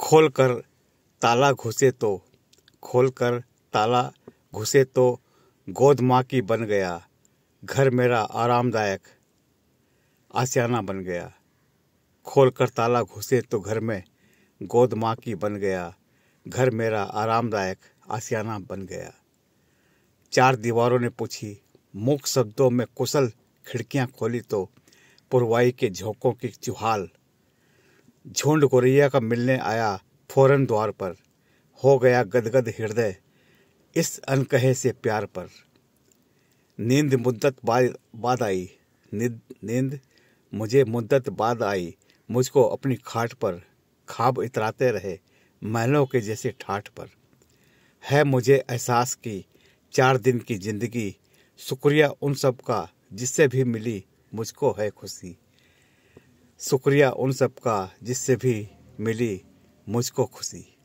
खोल कर ताला घुसे तो खोल कर ताला घुसे तो गोद माँ की बन गया घर मेरा आरामदायक आसियाना बन गया खोल कर ताला घुसे तो घर में गोद माँ की बन गया घर मेरा आरामदायक आसियाना बन गया चार दीवारों ने पूछी मुख शब्दों में कुशल खिड़कियां खोली तो पुरवाई के झोंकों की चुहाल झुंड गोरैया का मिलने आया फौरन द्वार पर हो गया गदगद हृदय इस अनकहे से प्यार पर नींद मुद्दत बाद आई नींद नींद मुझे मुद्दत बाद आई मुझको अपनी खाट पर खाब इतराते रहे महलों के जैसे ठाठ पर है मुझे एहसास की चार दिन की जिंदगी शुक्रिया उन सब का जिससे भी मिली मुझको है खुशी शुक्रिया उन सब का जिससे भी मिली मुझको खुशी